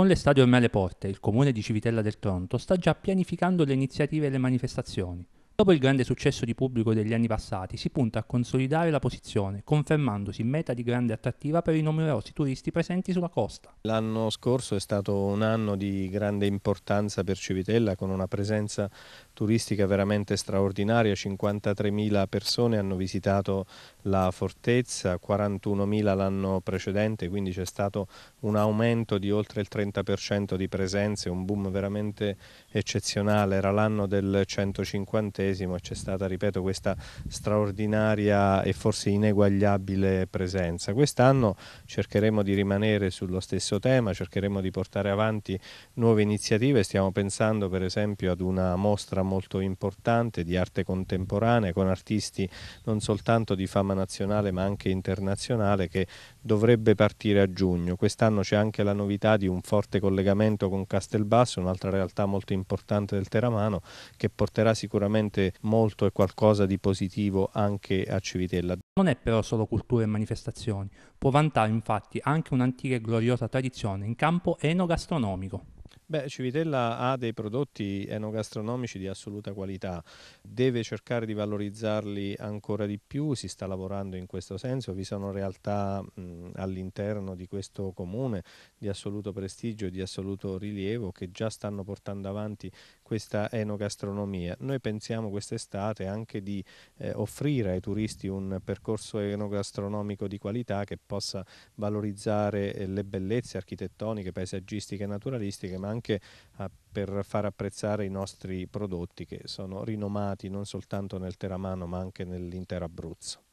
Con le stadio ormai alle porte, il comune di Civitella del Tronto sta già pianificando le iniziative e le manifestazioni. Dopo il grande successo di pubblico degli anni passati, si punta a consolidare la posizione, confermandosi meta di grande attrattiva per i numerosi turisti presenti sulla costa. L'anno scorso è stato un anno di grande importanza per Civitella, con una presenza turistica veramente straordinaria, 53.000 persone hanno visitato la fortezza, 41.000 l'anno precedente, quindi c'è stato un aumento di oltre il 30% di presenze, un boom veramente eccezionale, era l'anno del 150 XX c'è stata, ripeto, questa straordinaria e forse ineguagliabile presenza. Quest'anno cercheremo di rimanere sullo stesso tema, cercheremo di portare avanti nuove iniziative, stiamo pensando per esempio ad una mostra molto importante di arte contemporanea con artisti non soltanto di fama nazionale ma anche internazionale che dovrebbe partire a giugno. Quest'anno c'è anche la novità di un forte collegamento con Castelbasso, un'altra realtà molto importante del Teramano che porterà sicuramente sicuramente molto e qualcosa di positivo anche a Civitella. Non è però solo cultura e manifestazioni, può vantare infatti anche un'antica e gloriosa tradizione in campo enogastronomico. Beh, Civitella ha dei prodotti enogastronomici di assoluta qualità, deve cercare di valorizzarli ancora di più, si sta lavorando in questo senso, vi sono realtà all'interno di questo comune di assoluto prestigio e di assoluto rilievo che già stanno portando avanti questa enogastronomia. Noi pensiamo quest'estate anche di eh, offrire ai turisti un percorso enogastronomico di qualità che possa valorizzare eh, le bellezze architettoniche, paesaggistiche e naturalistiche, ma anche anche eh, per far apprezzare i nostri prodotti che sono rinomati non soltanto nel Teramano ma anche nell'intero Abruzzo.